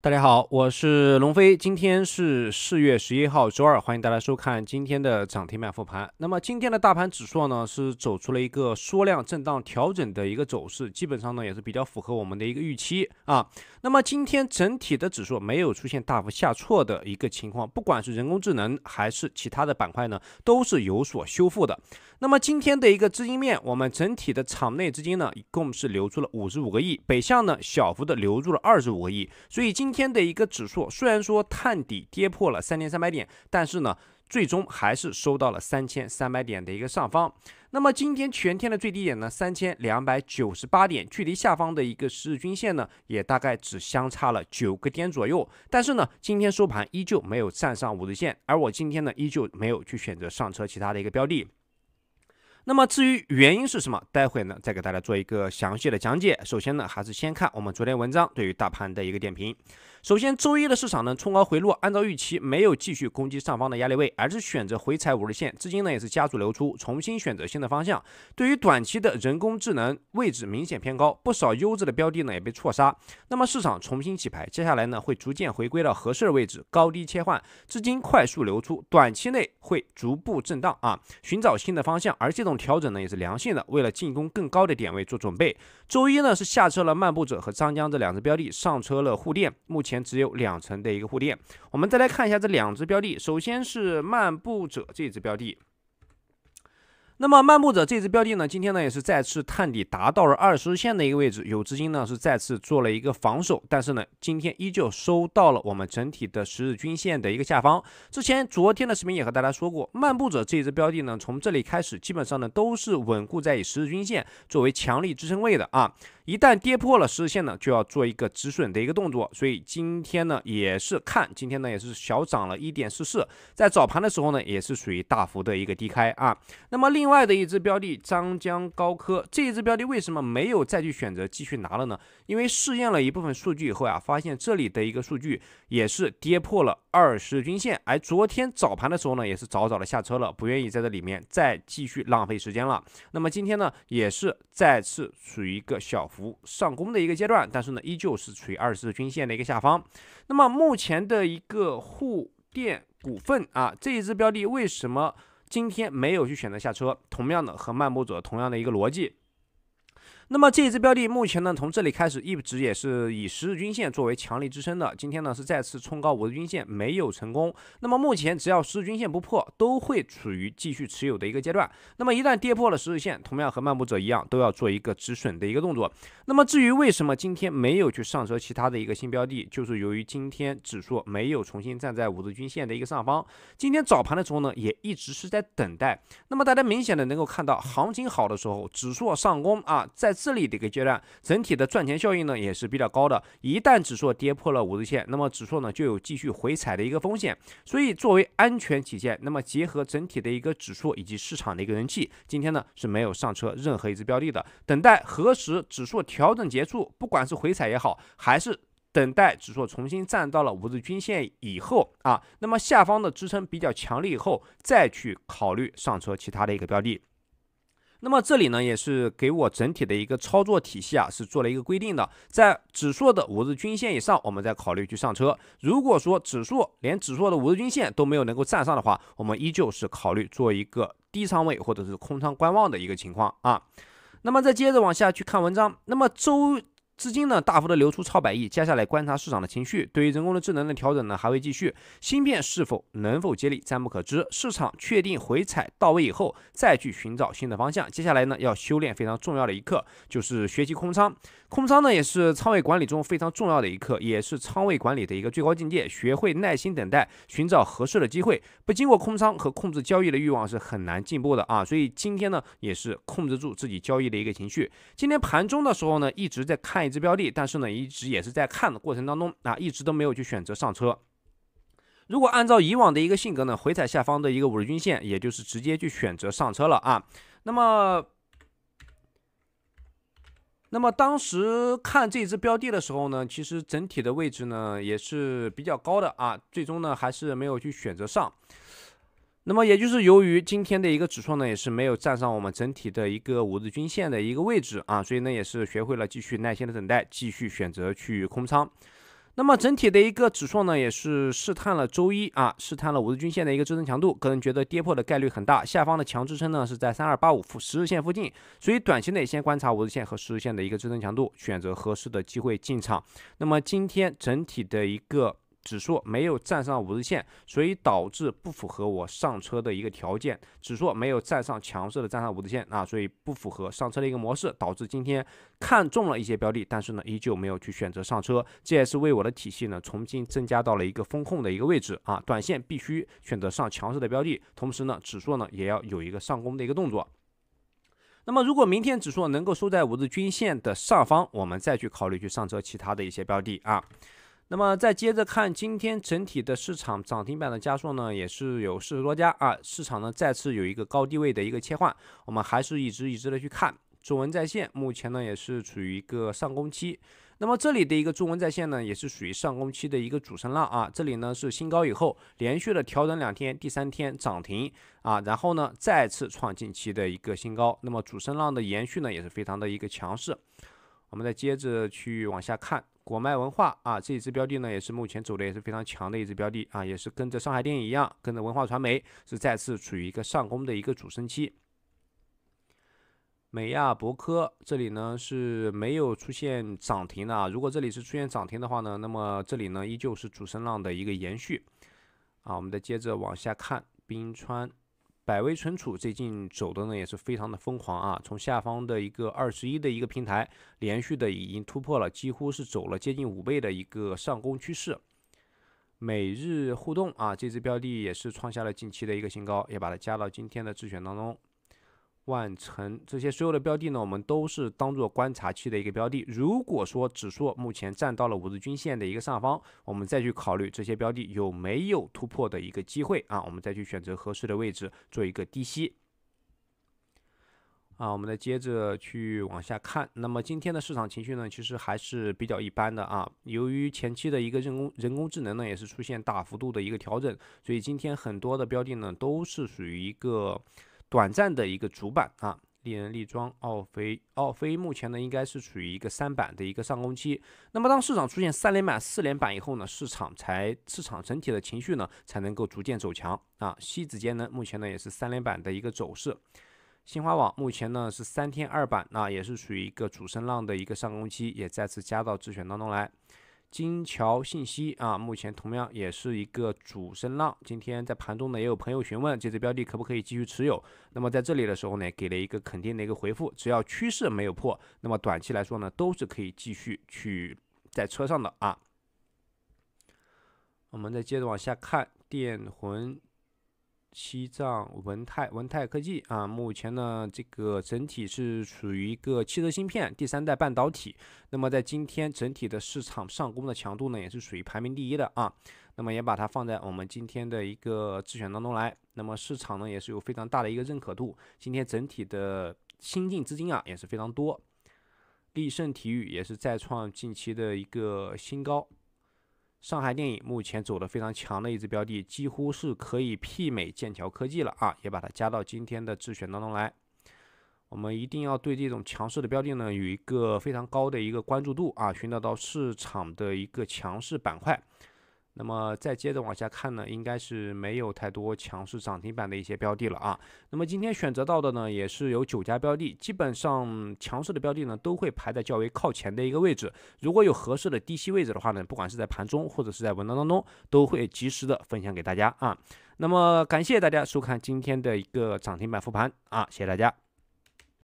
大家好，我是龙飞，今天是四月十一号周二，欢迎大家收看今天的涨停板复盘。那么今天的大盘指数呢，是走出了一个缩量震荡调整的一个走势，基本上呢也是比较符合我们的一个预期啊。那么今天整体的指数没有出现大幅下挫的一个情况，不管是人工智能还是其他的板块呢，都是有所修复的。那么今天的一个资金面，我们整体的场内资金呢，一共是流出了五十五个亿，北向呢小幅的流入了二十五个亿，所以今今天的一个指数虽然说探底跌破了三千三百点，但是呢，最终还是收到了三千三百点的一个上方。那么今天全天的最低点呢，三千两百九十八点，距离下方的一个十日均线呢，也大概只相差了九个点左右。但是呢，今天收盘依旧没有站上五日线，而我今天呢，依旧没有去选择上车其他的一个标的。那么至于原因是什么？待会呢再给大家做一个详细的讲解。首先呢，还是先看我们昨天文章对于大盘的一个点评。首先，周一的市场呢冲高回落，按照预期没有继续攻击上方的压力位，而是选择回踩五日线。资金呢也是加速流出，重新选择新的方向。对于短期的人工智能位置明显偏高，不少优质的标的呢也被错杀。那么市场重新起牌，接下来呢会逐渐回归到合适的位置，高低切换，资金快速流出，短期内会逐步震荡啊，寻找新的方向。而这种调整呢也是良性的，为了进攻更高的点位做准备。周一呢是下车了漫步者和张江这两只标的，上车了护电，目前只有两成的一个护电。我们再来看一下这两只标的，首先是漫步者这只标的。那么漫步者这只标的呢，今天呢也是再次探底，达到了二十日线的一个位置，有资金呢是再次做了一个防守，但是呢，今天依旧收到了我们整体的十日均线的一个下方。之前昨天的视频也和大家说过，漫步者这只标的呢，从这里开始基本上呢都是稳固在以十日均线作为强力支撑位的啊，一旦跌破了十日线呢，就要做一个止损的一个动作。所以今天呢也是看，今天呢也是小涨了一点四四，在早盘的时候呢也是属于大幅的一个低开啊。那么另另外的一只标的张江高科这一只标的为什么没有再去选择继续拿了呢？因为试验了一部分数据以后啊，发现这里的一个数据也是跌破了二十日均线，而昨天早盘的时候呢，也是早早的下车了，不愿意在这里面再继续浪费时间了。那么今天呢，也是再次处于一个小幅上攻的一个阶段，但是呢，依旧是处于二十日均线的一个下方。那么目前的一个沪电股份啊，这一只标的为什么？今天没有去选择下车，同样的和漫步者同样的一个逻辑。那么这一只标的目前呢，从这里开始一直也是以十日均线作为强力支撑的。今天呢是再次冲高五日均线没有成功。那么目前只要十日均线不破，都会处于继续持有的一个阶段。那么一旦跌破了十日线，同样和漫步者一样，都要做一个止损的一个动作。那么至于为什么今天没有去上车其他的一个新标的，就是由于今天指数没有重新站在五日均线的一个上方。今天早盘的时候呢，也一直是在等待。那么大家明显的能够看到，行情好的时候，指数上攻啊，在。这里的一个阶段，整体的赚钱效应呢也是比较高的。一旦指数跌破了五日线，那么指数呢就有继续回踩的一个风险。所以作为安全起见，那么结合整体的一个指数以及市场的一个人气，今天呢是没有上车任何一只标的的。等待何时指数调整结束，不管是回踩也好，还是等待指数重新站到了五日均线以后啊，那么下方的支撑比较强力以后，再去考虑上车其他的一个标的。那么这里呢，也是给我整体的一个操作体系啊，是做了一个规定的。在指数的五日均线以上，我们再考虑去上车。如果说指数连指数的五日均线都没有能够站上的话，我们依旧是考虑做一个低仓位或者是空仓观望的一个情况啊。那么再接着往下去看文章。那么周。资金呢大幅的流出超百亿，接下来观察市场的情绪。对于人工智能的调整呢还会继续，芯片是否能否接力暂不可知。市场确定回踩到位以后，再去寻找新的方向。接下来呢要修炼非常重要的一课，就是学习空仓。空仓呢也是仓位管理中非常重要的一课，也是仓位管理的一个最高境界。学会耐心等待，寻找合适的机会。不经过空仓和控制交易的欲望是很难进步的啊！所以今天呢也是控制住自己交易的一个情绪。今天盘中的时候呢一直在看。一只标的，但是呢，一直也是在看的过程当中啊，一直都没有去选择上车。如果按照以往的一个性格呢，回踩下方的一个五日均线，也就是直接去选择上车了啊。那么，那么当时看这只标的的时候呢，其实整体的位置呢也是比较高的啊，最终呢还是没有去选择上。那么也就是由于今天的一个指数呢，也是没有站上我们整体的一个五日均线的一个位置啊，所以呢也是学会了继续耐心的等待，继续选择去空仓。那么整体的一个指数呢，也是试探了周一啊，试探了五日均线的一个支撑强度，个人觉得跌破的概率很大。下方的强支撑呢是在三二八五附十日线附近，所以短期内先观察五日线和十日线的一个支撑强度，选择合适的机会进场。那么今天整体的一个。指数没有站上五日线，所以导致不符合我上车的一个条件。指数没有站上强势的站上五日线啊，所以不符合上车的一个模式，导致今天看中了一些标的，但是呢依旧没有去选择上车。这也是为我的体系呢重新增加到了一个风控的一个位置啊。短线必须选择上强势的标的，同时呢指数呢也要有一个上攻的一个动作。那么如果明天指数能够收在五日均线的上方，我们再去考虑去上车其他的一些标的啊。那么再接着看今天整体的市场涨停板的加速呢，也是有四十多家啊。市场呢再次有一个高低位的一个切换，我们还是一直一直的去看中文在线，目前呢也是处于一个上攻期。那么这里的一个中文在线呢，也是属于上攻期的一个主升浪啊。这里呢是新高以后连续的调整两天，第三天涨停啊，然后呢再次创近期的一个新高。那么主升浪的延续呢也是非常的一个强势。我们再接着去往下看，国脉文化啊，这一只标的呢也是目前走的也是非常强的一只标的啊，也是跟着上海电影一样，跟着文化传媒是再次处于一个上攻的一个主升期。美亚柏科这里呢是没有出现涨停的，啊，如果这里是出现涨停的话呢，那么这里呢依旧是主升浪的一个延续啊。我们再接着往下看，冰川。百威存储最近走的呢，也是非常的疯狂啊！从下方的一个二十一的一个平台，连续的已经突破了，几乎是走了接近五倍的一个上攻趋势。每日互动啊，这只标的也是创下了近期的一个新高，也把它加到今天的自选当中。万成这些所有的标的呢，我们都是当做观察期的一个标的。如果说指数目前站到了五日均线的一个上方，我们再去考虑这些标的有没有突破的一个机会啊，我们再去选择合适的位置做一个低吸。啊，我们再接着去往下看。那么今天的市场情绪呢，其实还是比较一般的啊。由于前期的一个人工人工智能呢，也是出现大幅度的一个调整，所以今天很多的标的呢，都是属于一个。短暂的一个主板啊，利人利庄、奥飞、奥飞目前呢，应该是处于一个三板的一个上攻期。那么当市场出现三连板、四连板以后呢，市场才市场整体的情绪呢，才能够逐渐走强啊。西子间呢，目前呢也是三连板的一个走势。新华网目前呢是三天二板，那也是属于一个主升浪的一个上攻期，也再次加到自选当中来。金桥信息啊，目前同样也是一个主升浪。今天在盘中呢，也有朋友询问这只标的可不可以继续持有。那么在这里的时候呢，给了一个肯定的一个回复，只要趋势没有破，那么短期来说呢，都是可以继续去在车上的啊。我们再接着往下看，电魂。西藏文泰、文泰科技啊，目前呢这个整体是属于一个汽车芯片、第三代半导体。那么在今天整体的市场上攻的强度呢，也是属于排名第一的啊。那么也把它放在我们今天的一个自选当中来。那么市场呢也是有非常大的一个认可度，今天整体的新进资金啊也是非常多。力胜体育也是再创近期的一个新高。上海电影目前走的非常强的一只标的，几乎是可以媲美剑桥科技了啊！也把它加到今天的自选当中来。我们一定要对这种强势的标的呢，有一个非常高的一个关注度啊，寻找到市场的一个强势板块。那么再接着往下看呢，应该是没有太多强势涨停板的一些标的了啊。那么今天选择到的呢，也是有九家标的，基本上强势的标的呢，都会排在较为靠前的一个位置。如果有合适的低吸位置的话呢，不管是在盘中或者是在文章当中，都会及时的分享给大家啊。那么感谢大家收看今天的一个涨停板复盘啊，谢谢大家。